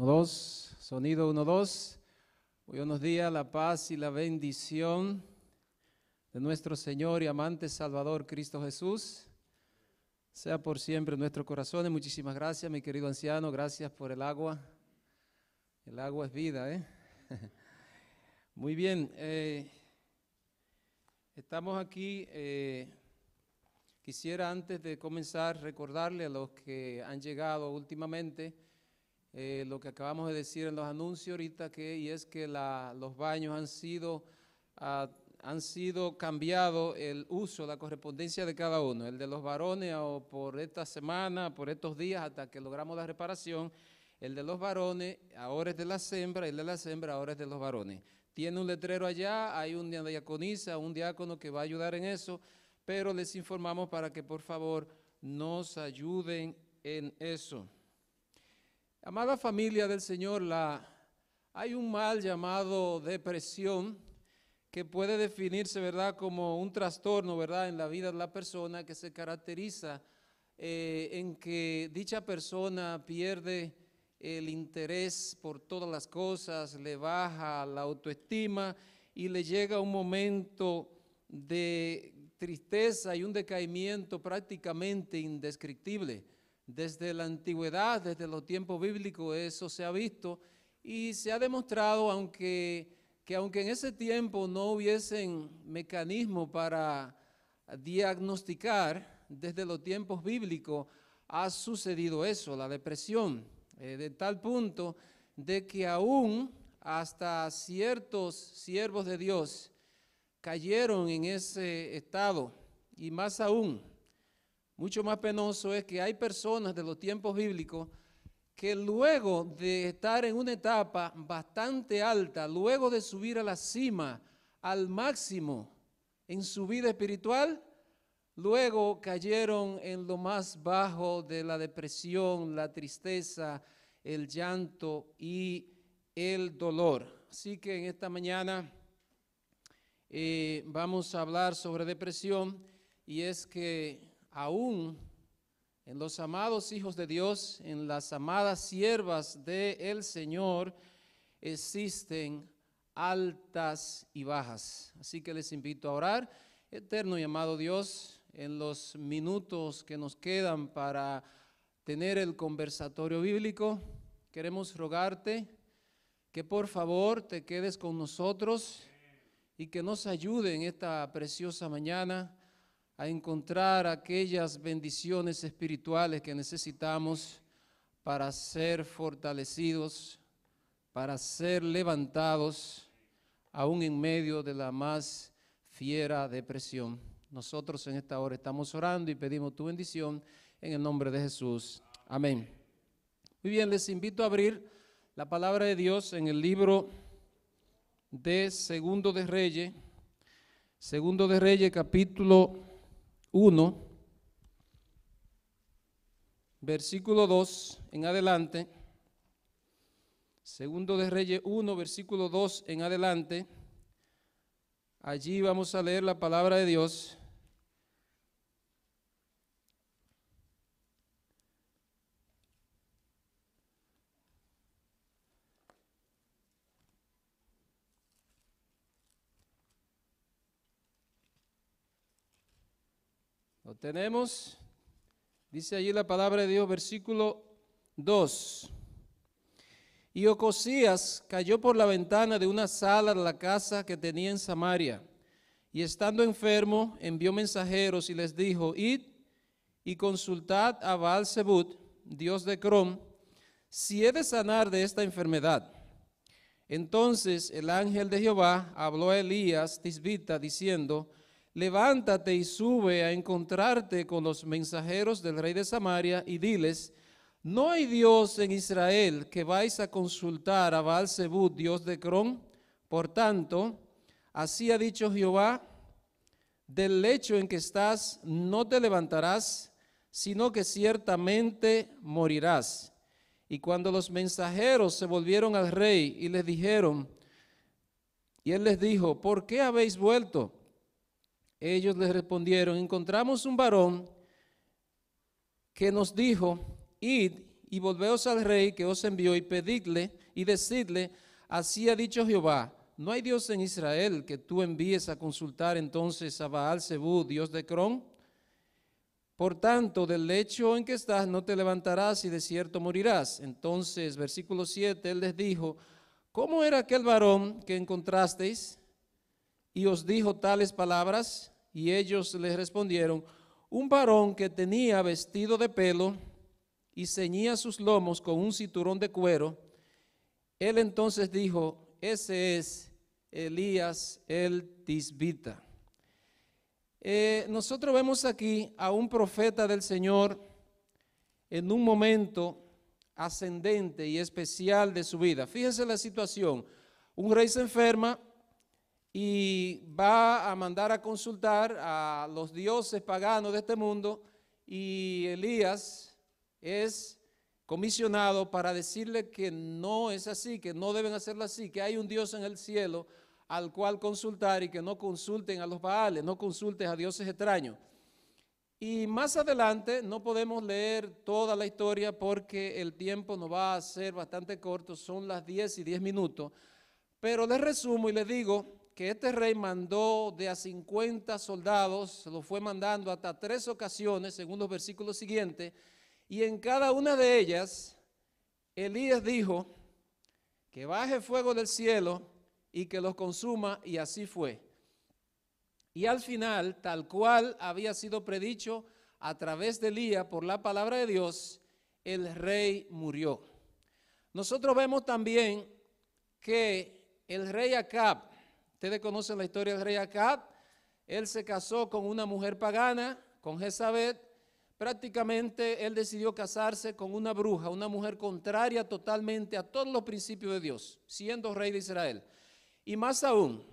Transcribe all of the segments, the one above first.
Uno, dos, sonido, uno, dos. Hoy unos días la paz y la bendición de nuestro Señor y amante Salvador Cristo Jesús sea por siempre en nuestros corazones. Muchísimas gracias, mi querido anciano. Gracias por el agua. El agua es vida, ¿eh? Muy bien. Eh, estamos aquí. Eh, quisiera antes de comenzar recordarle a los que han llegado últimamente eh, lo que acabamos de decir en los anuncios ahorita, que, y es que los baños han sido, ah, han sido cambiado el uso, la correspondencia de cada uno, el de los varones o por esta semana, por estos días, hasta que logramos la reparación, el de los varones, ahora es de la y el de la hembra ahora es de los varones. Tiene un letrero allá, hay un diaconisa, un diácono que va a ayudar en eso, pero les informamos para que por favor nos ayuden en eso. Amada familia del Señor, la, hay un mal llamado depresión que puede definirse, ¿verdad?, como un trastorno, ¿verdad?, en la vida de la persona que se caracteriza eh, en que dicha persona pierde el interés por todas las cosas, le baja la autoestima y le llega un momento de tristeza y un decaimiento prácticamente indescriptible. Desde la antigüedad, desde los tiempos bíblicos, eso se ha visto y se ha demostrado, aunque, que aunque en ese tiempo no hubiesen mecanismo para diagnosticar, desde los tiempos bíblicos ha sucedido eso, la depresión, eh, de tal punto de que aún hasta ciertos siervos de Dios cayeron en ese estado, y más aún, mucho más penoso es que hay personas de los tiempos bíblicos que luego de estar en una etapa bastante alta, luego de subir a la cima, al máximo en su vida espiritual, luego cayeron en lo más bajo de la depresión, la tristeza, el llanto y el dolor. Así que en esta mañana eh, vamos a hablar sobre depresión y es que aún en los amados hijos de Dios, en las amadas siervas del el Señor, existen altas y bajas. Así que les invito a orar. Eterno y amado Dios, en los minutos que nos quedan para tener el conversatorio bíblico, queremos rogarte que por favor te quedes con nosotros y que nos ayude en esta preciosa mañana a encontrar aquellas bendiciones espirituales que necesitamos para ser fortalecidos, para ser levantados, aún en medio de la más fiera depresión. Nosotros en esta hora estamos orando y pedimos tu bendición en el nombre de Jesús. Amén. Muy bien, les invito a abrir la palabra de Dios en el libro de Segundo de Reyes, Segundo de Reyes capítulo 1, versículo 2 en adelante, segundo de Reyes 1, versículo 2 en adelante, allí vamos a leer la palabra de Dios tenemos? Dice allí la palabra de Dios, versículo 2. Y Ocosías cayó por la ventana de una sala de la casa que tenía en Samaria. Y estando enfermo, envió mensajeros y les dijo, id y consultad a Baal Dios de Crom, si he de sanar de esta enfermedad. Entonces el ángel de Jehová habló a Elías Tisbita diciendo, levántate y sube a encontrarte con los mensajeros del rey de Samaria y diles, ¿no hay Dios en Israel que vais a consultar a baal dios de Crón? Por tanto, así ha dicho Jehová, del lecho en que estás no te levantarás, sino que ciertamente morirás. Y cuando los mensajeros se volvieron al rey y les dijeron, y él les dijo, ¿por qué habéis vuelto? Ellos les respondieron, encontramos un varón que nos dijo, id y volveos al rey que os envió y pedidle y decidle, así ha dicho Jehová, ¿no hay Dios en Israel que tú envíes a consultar entonces a Baal Zebú, Dios de Crón? Por tanto, del lecho en que estás no te levantarás y de cierto morirás. Entonces, versículo 7, él les dijo, ¿cómo era aquel varón que encontrasteis? y dijo tales palabras? Y ellos les respondieron, un varón que tenía vestido de pelo y ceñía sus lomos con un cinturón de cuero. Él entonces dijo, ese es Elías el Tisbita. Eh, nosotros vemos aquí a un profeta del Señor en un momento ascendente y especial de su vida. Fíjense la situación. Un rey se enferma, y va a mandar a consultar a los dioses paganos de este mundo y Elías es comisionado para decirle que no es así, que no deben hacerlo así, que hay un Dios en el cielo al cual consultar y que no consulten a los Baales, no consultes a dioses extraños. Y más adelante no podemos leer toda la historia porque el tiempo nos va a ser bastante corto, son las 10 y 10 minutos, pero les resumo y les digo que este rey mandó de a 50 soldados, lo fue mandando hasta tres ocasiones, según los versículos siguientes, y en cada una de ellas Elías dijo que baje fuego del cielo y que los consuma, y así fue. Y al final, tal cual había sido predicho a través de Elías por la palabra de Dios, el rey murió. Nosotros vemos también que el rey Acab Ustedes conocen la historia del rey Acab. Él se casó con una mujer pagana, con Jezabel. Prácticamente él decidió casarse con una bruja, una mujer contraria totalmente a todos los principios de Dios, siendo rey de Israel. Y más aún,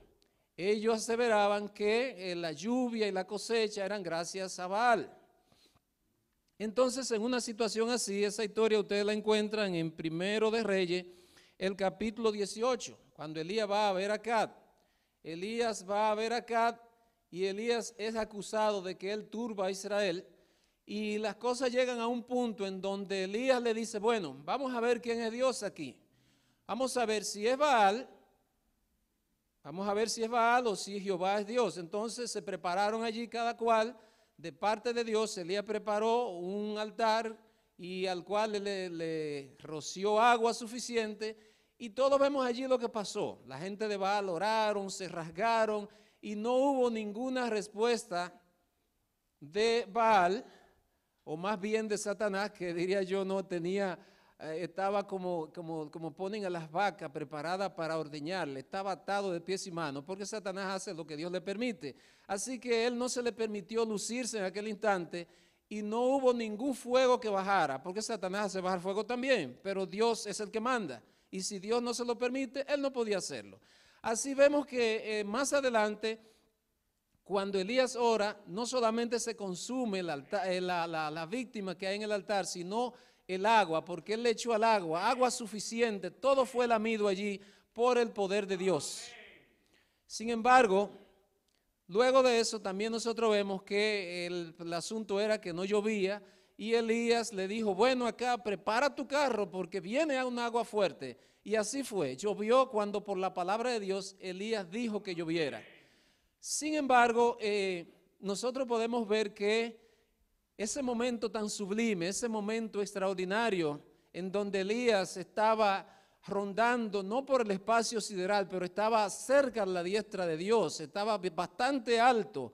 ellos aseveraban que eh, la lluvia y la cosecha eran gracias a Baal. Entonces, en una situación así, esa historia ustedes la encuentran en Primero de Reyes, el capítulo 18, cuando Elías va a ver a Cat. Elías va a ver a y Elías es acusado de que él turba a Israel. Y las cosas llegan a un punto en donde Elías le dice, bueno, vamos a ver quién es Dios aquí. Vamos a ver si es Baal, vamos a ver si es Baal o si Jehová es Dios. Entonces se prepararon allí cada cual de parte de Dios. Elías preparó un altar y al cual le, le roció agua suficiente y todos vemos allí lo que pasó. La gente de Baal oraron, se rasgaron y no hubo ninguna respuesta de Baal, o más bien de Satanás, que diría yo no tenía, eh, estaba como, como, como ponen a las vacas preparadas para ordeñarle, estaba atado de pies y manos, porque Satanás hace lo que Dios le permite. Así que él no se le permitió lucirse en aquel instante y no hubo ningún fuego que bajara, porque Satanás hace bajar fuego también, pero Dios es el que manda. Y si Dios no se lo permite, él no podía hacerlo. Así vemos que eh, más adelante, cuando Elías ora, no solamente se consume eh, la, víctima que hay en el altar, sino el agua, porque él le echó al agua, agua suficiente, todo fue lamido allí por el poder de Dios. Sin embargo, luego de eso también nosotros vemos que el asunto era que no llovía, y Elías le dijo, bueno, acá prepara tu carro porque viene a un agua fuerte. Y así fue, llovió cuando por la palabra de Dios Elías dijo que lloviera. Sin embargo, eh, nosotros podemos ver que ese momento tan sublime, ese momento extraordinario en donde Elías estaba rondando, no por el espacio sideral, pero estaba cerca a la diestra de Dios, estaba bastante alto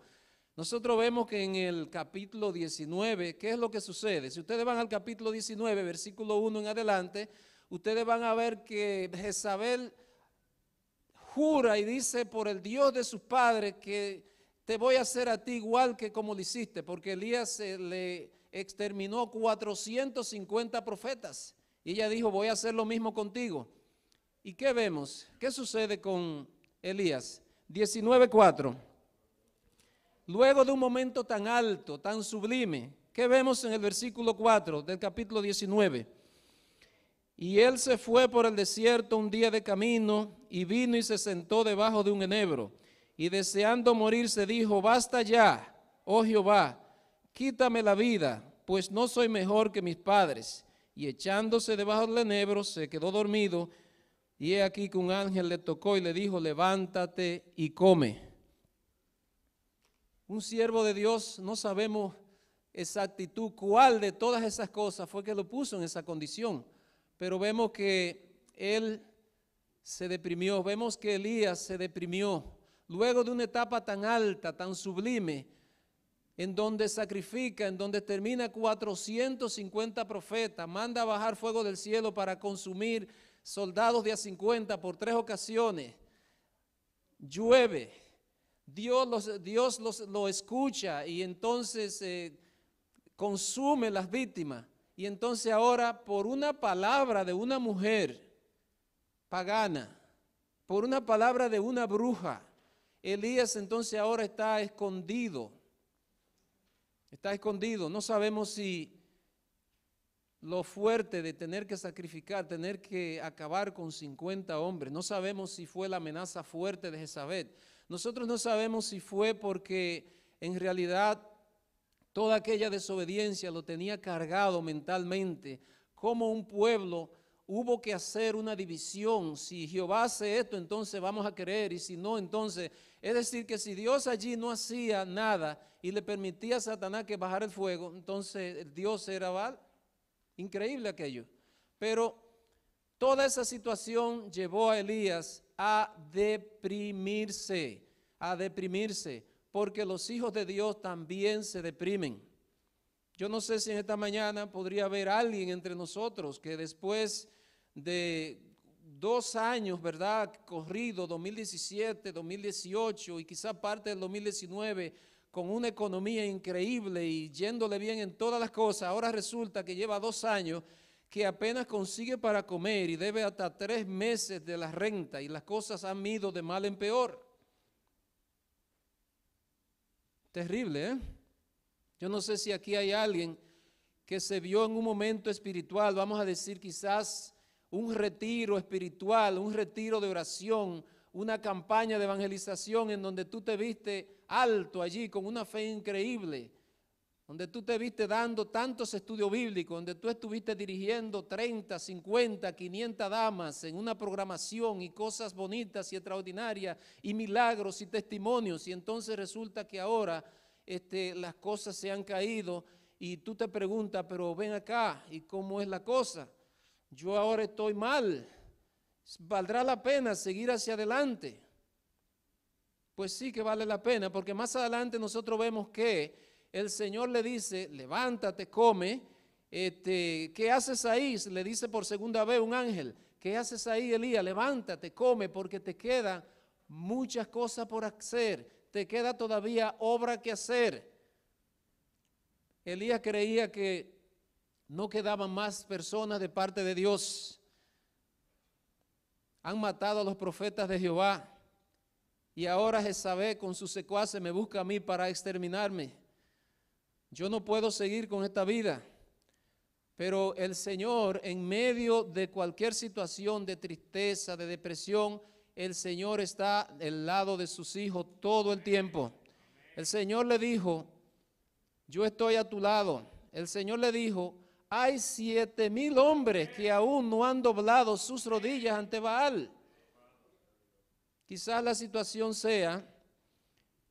nosotros vemos que en el capítulo 19, ¿qué es lo que sucede? Si ustedes van al capítulo 19, versículo 1 en adelante, ustedes van a ver que Jezabel jura y dice por el Dios de sus padres que te voy a hacer a ti igual que como lo hiciste, porque Elías le exterminó 450 profetas. Y ella dijo, voy a hacer lo mismo contigo. ¿Y qué vemos? ¿Qué sucede con Elías? 19.4. Luego de un momento tan alto, tan sublime, ¿qué vemos en el versículo 4 del capítulo 19? Y él se fue por el desierto un día de camino y vino y se sentó debajo de un enebro. Y deseando morir se dijo, basta ya, oh Jehová, quítame la vida, pues no soy mejor que mis padres. Y echándose debajo del enebro se quedó dormido. Y he aquí que un ángel le tocó y le dijo, levántate y come un siervo de Dios, no sabemos exactitud cuál de todas esas cosas fue que lo puso en esa condición, pero vemos que él se deprimió, vemos que Elías se deprimió, luego de una etapa tan alta, tan sublime, en donde sacrifica, en donde termina 450 profetas, manda a bajar fuego del cielo para consumir soldados de a 50 por tres ocasiones, llueve, Dios, Dios lo escucha y entonces eh, consume las víctimas. Y entonces ahora por una palabra de una mujer pagana, por una palabra de una bruja, Elías entonces ahora está escondido. Está escondido. No sabemos si lo fuerte de tener que sacrificar, tener que acabar con 50 hombres. No sabemos si fue la amenaza fuerte de Jezabel. Nosotros no sabemos si fue porque en realidad toda aquella desobediencia lo tenía cargado mentalmente, como un pueblo hubo que hacer una división. Si Jehová hace esto, entonces vamos a creer, y si no, entonces. Es decir, que si Dios allí no hacía nada y le permitía a Satanás que bajara el fuego, entonces Dios era val, Increíble aquello. Pero toda esa situación llevó a Elías a deprimirse, a deprimirse, porque los hijos de Dios también se deprimen. Yo no sé si en esta mañana podría haber alguien entre nosotros que después de dos años, ¿verdad? Corrido, 2017, 2018 y quizá parte del 2019, con una economía increíble y yéndole bien en todas las cosas, ahora resulta que lleva dos años que apenas consigue para comer y debe hasta tres meses de la renta y las cosas han ido de mal en peor. Terrible, ¿eh? Yo no sé si aquí hay alguien que se vio en un momento espiritual, vamos a decir quizás un retiro espiritual, un retiro de oración, una campaña de evangelización en donde tú te viste alto allí con una fe increíble donde tú te viste dando tantos estudios bíblicos, donde tú estuviste dirigiendo 30, 50, 500 damas en una programación y cosas bonitas y extraordinarias y milagros y testimonios, y entonces resulta que ahora este, las cosas se han caído y tú te preguntas, pero ven acá, ¿y cómo es la cosa? Yo ahora estoy mal, ¿valdrá la pena seguir hacia adelante? Pues sí que vale la pena, porque más adelante nosotros vemos que el Señor le dice, levántate, come, este, ¿qué haces ahí? Le dice por segunda vez un ángel, ¿qué haces ahí, Elías? Levántate, come, porque te quedan muchas cosas por hacer, te queda todavía obra que hacer. Elías creía que no quedaban más personas de parte de Dios. Han matado a los profetas de Jehová. Y ahora Jezabel con sus secuaces me busca a mí para exterminarme yo no puedo seguir con esta vida. Pero el Señor, en medio de cualquier situación de tristeza, de depresión, el Señor está al lado de sus hijos todo el tiempo. El Señor le dijo, yo estoy a tu lado. El Señor le dijo, hay siete mil hombres que aún no han doblado sus rodillas ante Baal. Quizás la situación sea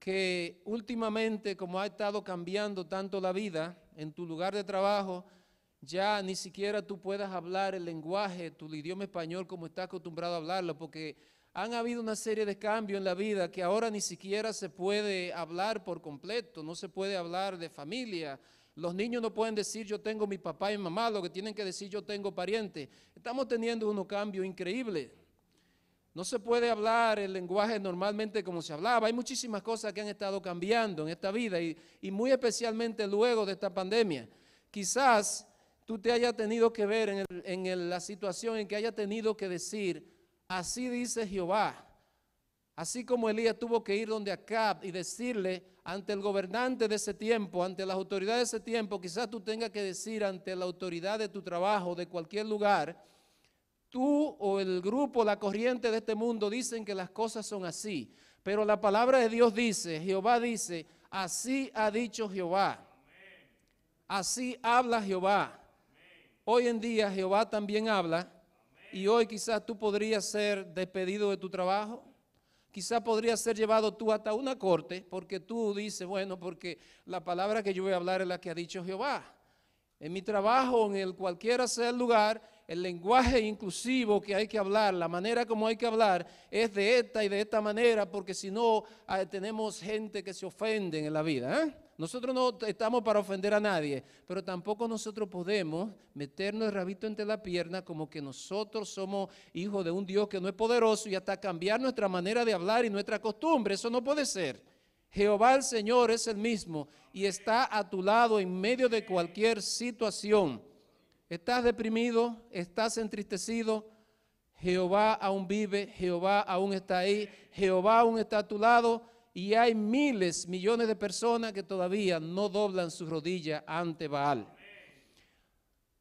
que últimamente, como ha estado cambiando tanto la vida en tu lugar de trabajo, ya ni siquiera tú puedas hablar el lenguaje, tu idioma español como estás acostumbrado a hablarlo, porque han habido una serie de cambios en la vida que ahora ni siquiera se puede hablar por completo, no se puede hablar de familia. Los niños no pueden decir yo tengo mi papá y mamá, lo que tienen que decir yo tengo pariente. Estamos teniendo unos cambios increíbles. No se puede hablar el lenguaje normalmente como se hablaba. Hay muchísimas cosas que han estado cambiando en esta vida y, muy especialmente luego de esta pandemia. Quizás tú te haya tenido que ver en, la situación en que haya tenido que decir, así dice Jehová. Así como Elías tuvo que ir donde Acab y decirle ante el gobernante de ese tiempo, ante las autoridades de ese tiempo, quizás tú tengas que decir ante la autoridad de tu trabajo, de cualquier lugar, tú o el grupo, la corriente de este mundo dicen que las cosas son así. Pero la palabra de Dios dice, Jehová dice, así ha dicho Jehová. Así habla Jehová. Hoy en día Jehová también habla y hoy quizás tú podrías ser despedido de tu trabajo. Quizás podrías ser llevado tú hasta una corte porque tú dices, bueno, porque la palabra que yo voy a hablar es la que ha dicho Jehová. En mi trabajo, en el cualquiera sea el lugar, el lenguaje inclusivo que hay que hablar, la manera como hay que hablar es de esta y de esta manera, porque si no ah, tenemos gente que se ofende en la vida. ¿eh? Nosotros no estamos para ofender a nadie, pero tampoco nosotros podemos meternos el rabito entre la pierna como que nosotros somos hijos de un Dios que no es poderoso y hasta cambiar nuestra manera de hablar y nuestra costumbre. Eso no puede ser. Jehová el Señor es el mismo y está a tu lado en medio de cualquier situación estás deprimido, estás entristecido, Jehová aún vive, Jehová aún está ahí, Jehová aún está a tu lado y hay miles, millones de personas que todavía no doblan sus rodillas ante Baal.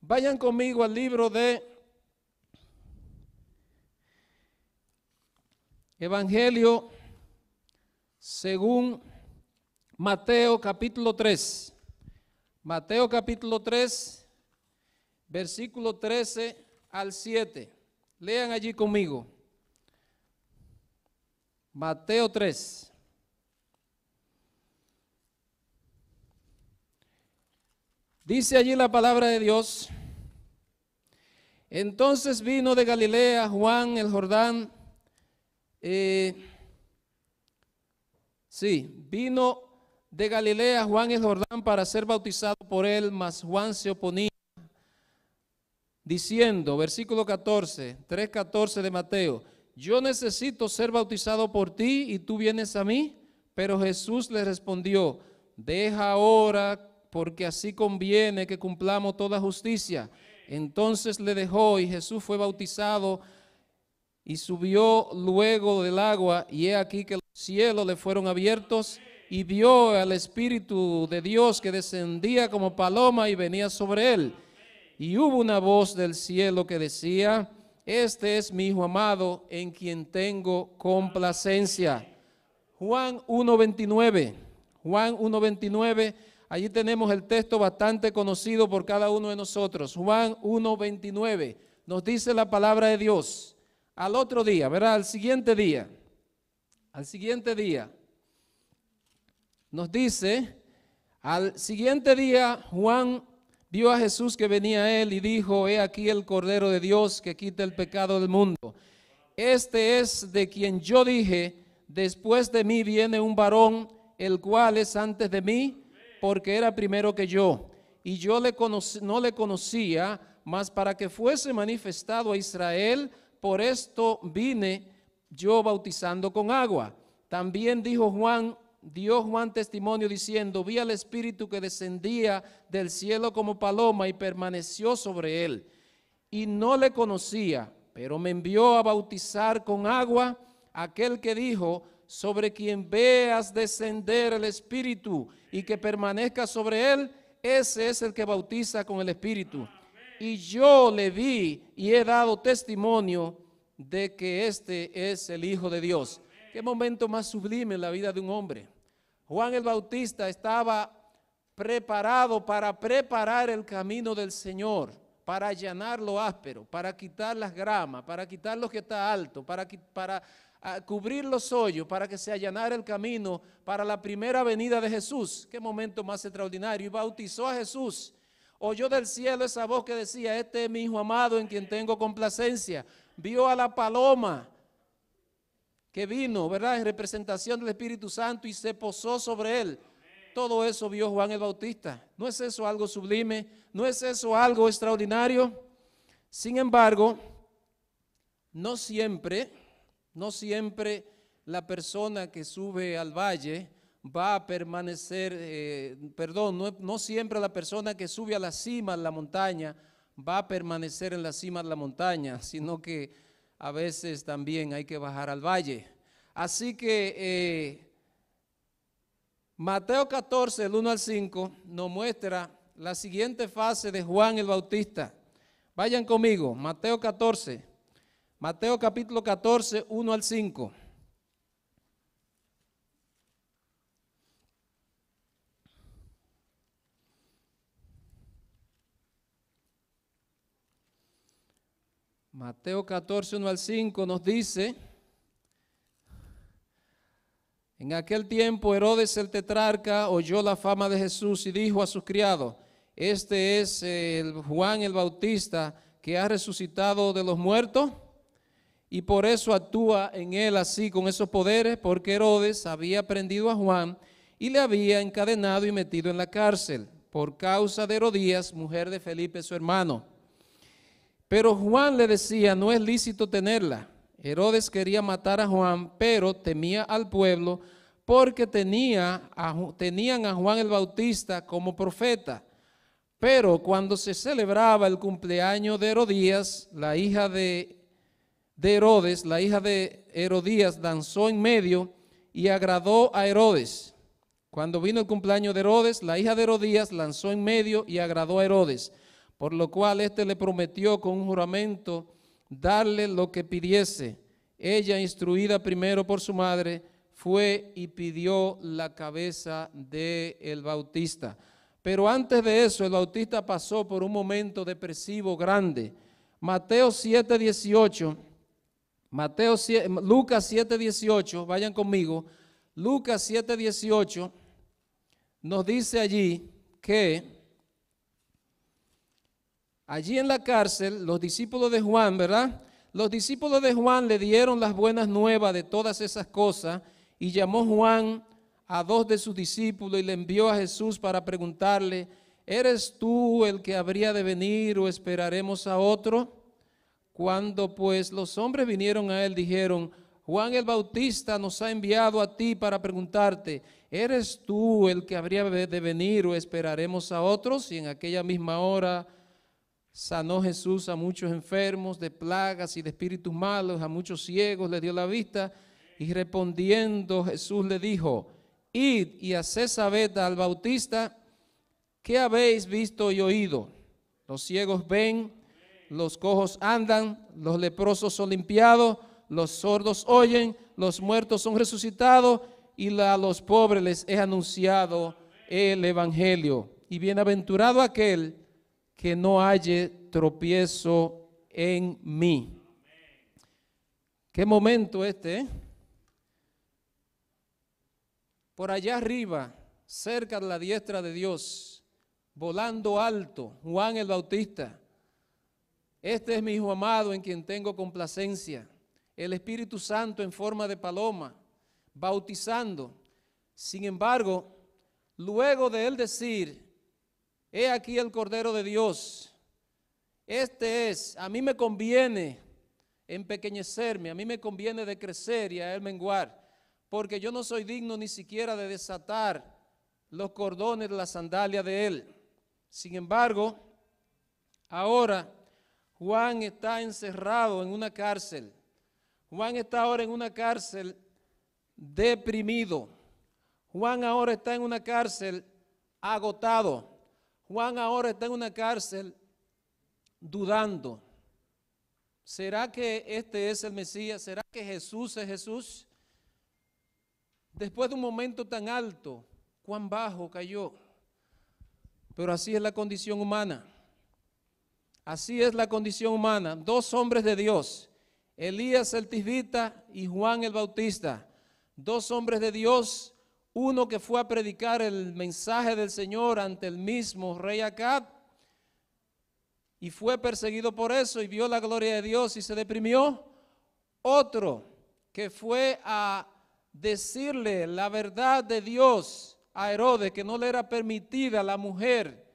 Vayan conmigo al libro de Evangelio según Mateo capítulo 3. Mateo capítulo 3 versículo 13 al 7. Lean allí conmigo. Mateo 3. Dice allí la palabra de Dios. Entonces vino de Galilea Juan el Jordán. Eh, sí, vino de Galilea Juan el Jordán para ser bautizado por él, mas Juan se oponía diciendo, versículo 14, 3.14 de Mateo, yo necesito ser bautizado por ti y tú vienes a mí. Pero Jesús le respondió, deja ahora porque así conviene que cumplamos toda justicia. Entonces le dejó y Jesús fue bautizado y subió luego del agua y he aquí que los cielos le fueron abiertos y vio al Espíritu de Dios que descendía como paloma y venía sobre él y hubo una voz del cielo que decía, este es mi hijo amado en quien tengo complacencia. Juan 1.29, Juan 1.29, allí tenemos el texto bastante conocido por cada uno de nosotros. Juan 1.29 nos dice la palabra de Dios. Al otro día, ¿verdad? Al siguiente día, al siguiente día, nos dice, al siguiente día Juan vio a Jesús que venía a él y dijo, he aquí el Cordero de Dios que quita el pecado del mundo. Este es de quien yo dije, después de mí viene un varón, el cual es antes de mí, porque era primero que yo. Y yo le no le conocía, mas para que fuese manifestado a Israel, por esto vine yo bautizando con agua. También dijo Juan, dio Juan testimonio diciendo, vi al Espíritu que descendía del cielo como paloma y permaneció sobre él. Y no le conocía, pero me envió a bautizar con agua aquel que dijo, sobre quien veas descender el Espíritu y que permanezca sobre él, ese es el que bautiza con el Espíritu. Y yo le vi y he dado testimonio de que este es el Hijo de Dios momento más sublime en la vida de un hombre? Juan el Bautista estaba preparado para preparar el camino del Señor, para allanar lo áspero, para quitar las gramas, para quitar lo que está alto, para, ah, cubrir los hoyos para que se allanara el camino para la primera venida de Jesús. Qué momento más extraordinario. Y bautizó a Jesús. Oyó del cielo esa voz que decía, este es mi hijo amado en quien tengo complacencia. Vio a la paloma que vino, ¿verdad?, en representación del Espíritu Santo y se posó sobre él. Todo eso vio Juan el Bautista. ¿No es eso algo sublime? ¿No es eso algo extraordinario? Sin embargo, no siempre, no siempre la persona que sube al valle va a permanecer, eh, perdón, no siempre la persona que sube a la cima de la montaña va a permanecer en la cima de la montaña, sino que a veces también hay que bajar al valle. Así que eh, Mateo 14, el 1 al 5, nos muestra la siguiente fase de Juan el Bautista. Vayan conmigo, Mateo 14, Mateo capítulo 14, 1 al 5. Mateo 14, 1 al 5 nos dice, en aquel tiempo Herodes el tetrarca oyó la fama de Jesús y dijo a sus criados, este es el Juan el Bautista que ha resucitado de los muertos y por eso actúa en él así con esos poderes, porque Herodes había prendido a Juan y le había encadenado y metido en la cárcel por causa de Herodías, mujer de Felipe su hermano pero Juan le decía, no es lícito tenerla. Herodes quería matar a Juan, pero temía al pueblo porque tenía tenían a Juan el Bautista como profeta. Pero cuando se celebraba el cumpleaños de Herodías, la hija de, Herodes, la hija de Herodías danzó en medio y agradó a Herodes. Cuando vino el cumpleaños de Herodes, la hija de Herodías lanzó en medio y agradó a Herodes. Por lo cual éste le prometió con un juramento darle lo que pidiese. Ella, instruida primero por su madre, fue y pidió la cabeza de Bautista. Pero antes de eso, el Bautista pasó por un momento depresivo grande. Mateo 7, 18. Mateo, Lucas 7, Vayan conmigo. Lucas 7, 18 nos dice allí que allí en la cárcel, los discípulos de Juan, ¿verdad? Los discípulos de Juan le dieron las buenas nuevas de todas esas cosas y llamó Juan a dos de sus discípulos y le envió a Jesús para preguntarle, ¿eres tú el que habría de venir o esperaremos a otro? Cuando pues los hombres vinieron a él, dijeron, Juan el Bautista nos ha enviado a ti para preguntarte, ¿eres tú el que habría de venir o esperaremos a otros? Y en aquella misma hora Sanó Jesús a muchos enfermos de plagas y de espíritus malos, a muchos ciegos le dio la vista. Y respondiendo Jesús le dijo, id y haced saber al bautista qué habéis visto y oído. Los ciegos ven, los cojos andan, los leprosos son limpiados, los sordos oyen, los muertos son resucitados y a los pobres les es anunciado el Evangelio. Y bienaventurado aquel que no haya tropiezo en mí. ¿Qué momento este? ¿eh? Por allá arriba, cerca de la diestra de Dios, volando alto, Juan el Bautista. Este es mi hijo amado en quien tengo complacencia. El Espíritu Santo en forma de paloma, bautizando. Sin embargo, luego de él decir, He aquí el Cordero de Dios. Este es, a mí me conviene empequeñecerme, a mí me conviene decrecer y a él menguar, porque yo no soy digno ni siquiera de desatar los cordones de la sandalia de él. Sin embargo, ahora Juan está encerrado en una cárcel. Juan está ahora en una cárcel deprimido. Juan ahora está en una cárcel agotado. Juan ahora está en una cárcel dudando. ¿Será que este es el Mesías? ¿Será que Jesús es Jesús? Después de un momento tan alto, cuán bajo cayó. Pero así es la condición humana. Así es la condición humana. Dos hombres de Dios, Elías el Tisbita y Juan el Bautista. Dos hombres de Dios uno que fue a predicar el mensaje del Señor ante el mismo rey Acab y fue perseguido por eso y vio la gloria de Dios y se deprimió. Otro que fue a decirle la verdad de Dios a Herodes, que no le era permitida la mujer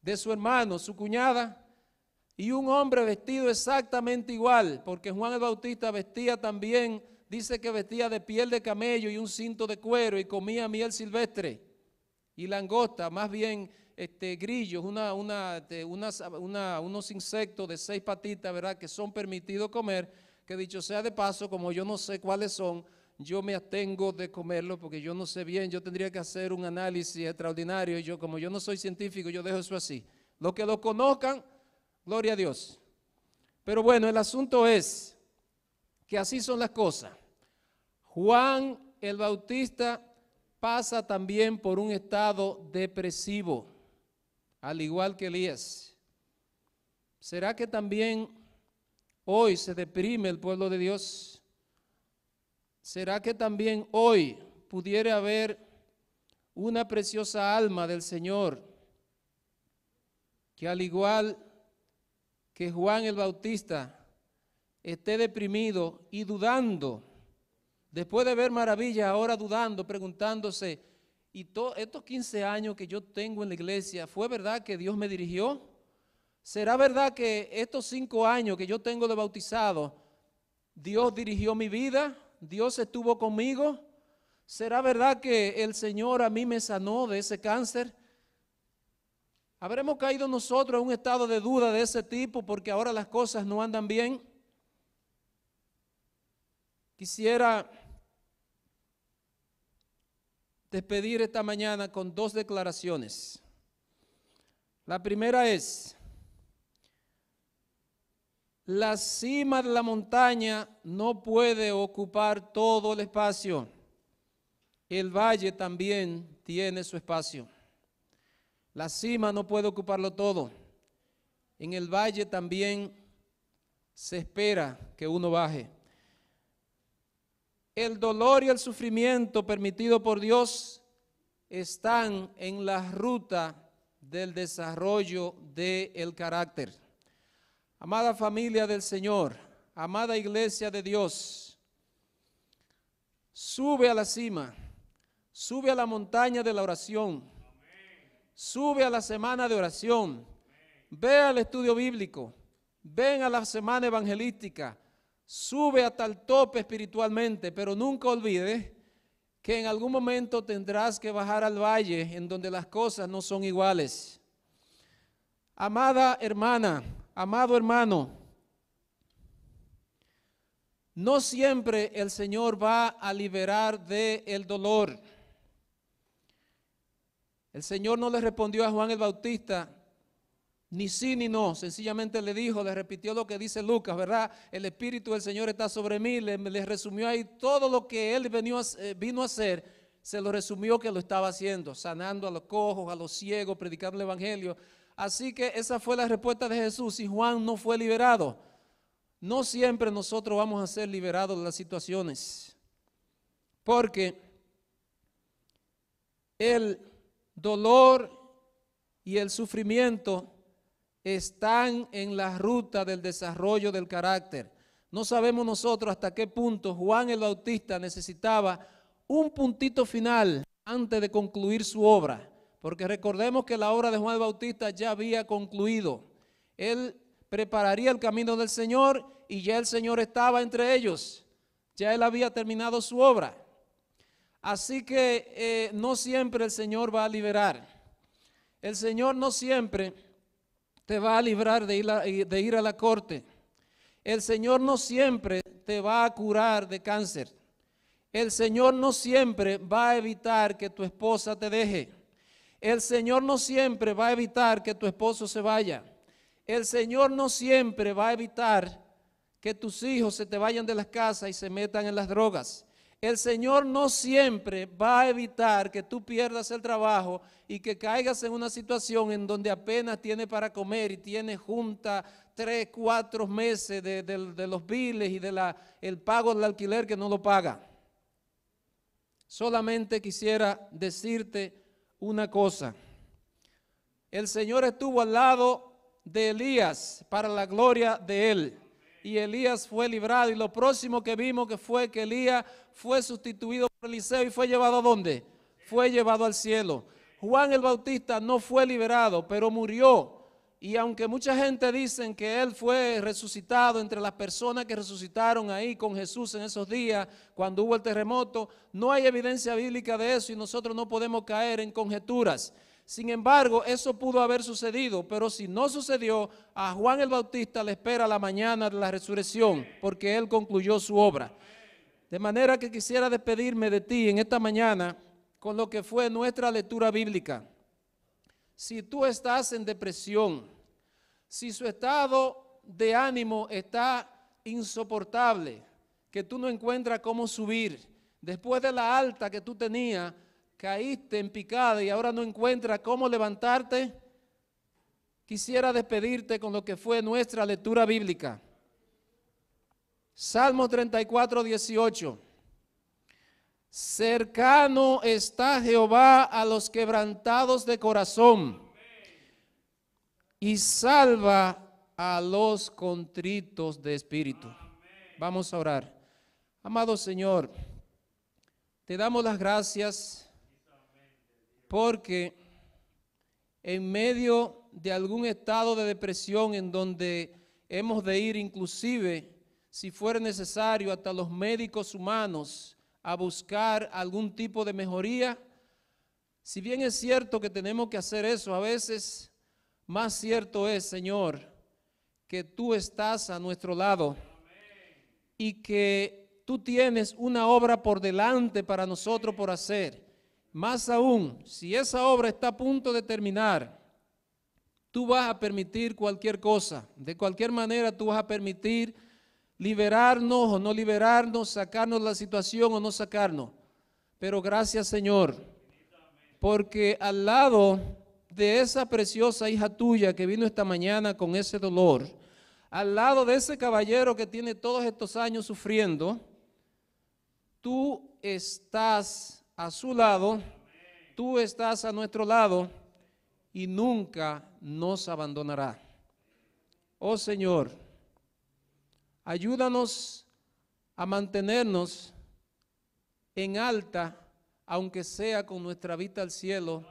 de su hermano, su cuñada, y un hombre vestido exactamente igual, porque Juan el Bautista vestía también dice que vestía de piel de camello y un cinto de cuero y comía miel silvestre y langosta, más bien este, grillos, este, una, unos insectos de seis patitas, ¿verdad? Que son permitidos comer, que dicho sea de paso, como yo no sé cuáles son, yo me abstengo de comerlo porque yo no sé bien, yo tendría que hacer un análisis extraordinario, y yo como yo no soy científico, yo dejo eso así. Los que lo conozcan, gloria a Dios. Pero bueno, el asunto es que así son las cosas. Juan el Bautista pasa también por un estado depresivo, al igual que Elías. ¿Será que también hoy se deprime el pueblo de Dios? ¿Será que también hoy pudiera haber una preciosa alma del Señor que al igual que Juan el Bautista esté deprimido y dudando, después de ver maravillas, ahora dudando, preguntándose, ¿y estos 15 años que yo tengo en la iglesia, fue verdad que Dios me dirigió? ¿Será verdad que estos cinco años que yo tengo de bautizado, Dios dirigió mi vida? ¿Dios estuvo conmigo? ¿Será verdad que el Señor a mí me sanó de ese cáncer? Habremos caído nosotros en un estado de duda de ese tipo porque ahora las cosas no andan bien. Quisiera despedir esta mañana con dos declaraciones. La primera es, la cima de la montaña no puede ocupar todo el espacio. El valle también tiene su espacio. La cima no puede ocuparlo todo. En el valle también se espera que uno baje el dolor y el sufrimiento permitido por Dios están en la ruta del desarrollo del carácter. Amada familia del Señor, amada iglesia de Dios, sube a la cima, sube a la montaña de la oración, sube a la semana de oración, ve al estudio bíblico, ven a la semana evangelística, Sube hasta el tope espiritualmente, pero nunca olvide que en algún momento tendrás que bajar al valle en donde las cosas no son iguales. Amada hermana, amado hermano, no siempre el Señor va a liberar del el dolor. El Señor no le respondió a Juan el Bautista, ni sí ni no, sencillamente le dijo, le repitió lo que dice Lucas, ¿verdad? El Espíritu del Señor está sobre mí, le, resumió ahí todo lo que él eh, vino a hacer, se lo resumió que lo estaba haciendo, sanando a los cojos, a los ciegos, predicando el Evangelio. Así que esa fue la respuesta de Jesús y Juan no fue liberado. No siempre nosotros vamos a ser liberados de las situaciones, porque el dolor y el sufrimiento están en la ruta del desarrollo del carácter. No sabemos nosotros hasta qué punto Juan el Bautista necesitaba un puntito final antes de concluir su obra, porque recordemos que la obra de Juan el Bautista ya había concluido. Él prepararía el camino del Señor y ya el Señor estaba entre ellos. Ya él había terminado su obra. Así que eh, no siempre el Señor va a liberar. El Señor no siempre te va a librar de ir a, ir a la corte. El Señor no siempre te va a curar de cáncer. El Señor no siempre va a evitar que tu esposa te deje. El Señor no siempre va a evitar que tu esposo se vaya. El Señor no siempre va a evitar que tus hijos se te vayan de las casas y se metan en las drogas. El Señor no siempre va a evitar que tú pierdas el trabajo y que caigas en una situación en donde apenas tiene para comer y tiene junta tres, cuatro meses de, los biles y del el pago del alquiler que no lo paga. Solamente quisiera decirte una cosa. El Señor estuvo al lado de Elías para la gloria de él y Elías fue librado. Y lo próximo que vimos que fue que Elías fue sustituido por Eliseo y fue llevado a dónde? Fue llevado al cielo. Juan el Bautista no fue liberado, pero murió. Y aunque mucha gente dice que él fue resucitado entre las personas que resucitaron ahí con Jesús en esos días, cuando hubo el terremoto, no hay evidencia bíblica de eso y nosotros no podemos caer en conjeturas. Sin embargo, eso pudo haber sucedido, pero si no sucedió, a Juan el Bautista le espera la mañana de la resurrección, porque él concluyó su obra. De manera que quisiera despedirme de ti en esta mañana con lo que fue nuestra lectura bíblica. Si tú estás en depresión, si su estado de ánimo está insoportable, que tú no encuentras cómo subir, después de la alta que tú tenías, caíste en picada y ahora no encuentras cómo levantarte, quisiera despedirte con lo que fue nuestra lectura bíblica. Salmo 34, 18. Cercano está Jehová a los quebrantados de corazón y salva a los contritos de espíritu. Vamos a orar. Amado Señor, te damos las gracias porque en medio de algún estado de depresión en donde hemos de ir inclusive, si fuera necesario, hasta los médicos humanos a buscar algún tipo de mejoría, si bien es cierto que tenemos que hacer eso a veces, más cierto es, Señor, que tú estás a nuestro lado y que tú tienes una obra por delante para nosotros por hacer más aún, si esa obra está a punto de terminar, tú vas a permitir cualquier cosa. De cualquier manera, tú vas a permitir liberarnos o no liberarnos, sacarnos la situación o no sacarnos. Pero gracias Señor, porque al lado de esa preciosa hija tuya que vino esta mañana con ese dolor, al lado de ese caballero que tiene todos estos años sufriendo, tú estás a su lado, tú estás a nuestro lado y nunca nos abandonará. Oh Señor, ayúdanos a mantenernos en alta, aunque sea con nuestra vista al cielo,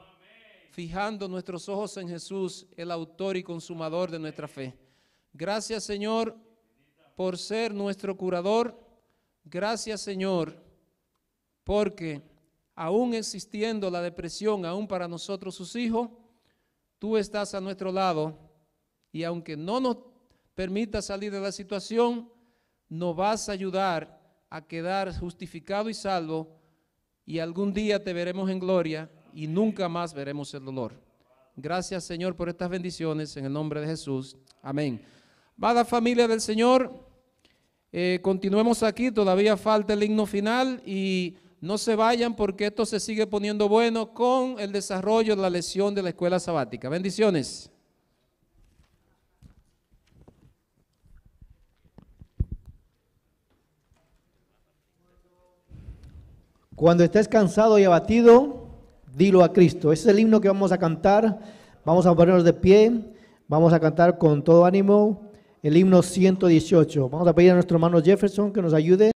fijando nuestros ojos en Jesús, el autor y consumador de nuestra fe. Gracias Señor por ser nuestro curador. Gracias Señor porque aún existiendo la depresión, aún para nosotros sus hijos, tú estás a nuestro lado y aunque no nos permita salir de la situación, nos vas a ayudar a quedar justificado y salvo y algún día te veremos en gloria y nunca más veremos el dolor. Gracias Señor por estas bendiciones en el nombre de Jesús. Amén. Va la familia del Señor. Eh, continuemos aquí, todavía falta el himno final y no se vayan porque esto se sigue poniendo bueno con el desarrollo de la lesión de la escuela sabática. Bendiciones. Cuando estés cansado y abatido, dilo a Cristo. Ese es el himno que vamos a cantar. Vamos a ponernos de pie. Vamos a cantar con todo ánimo el himno 118. Vamos a pedir a nuestro hermano Jefferson que nos ayude.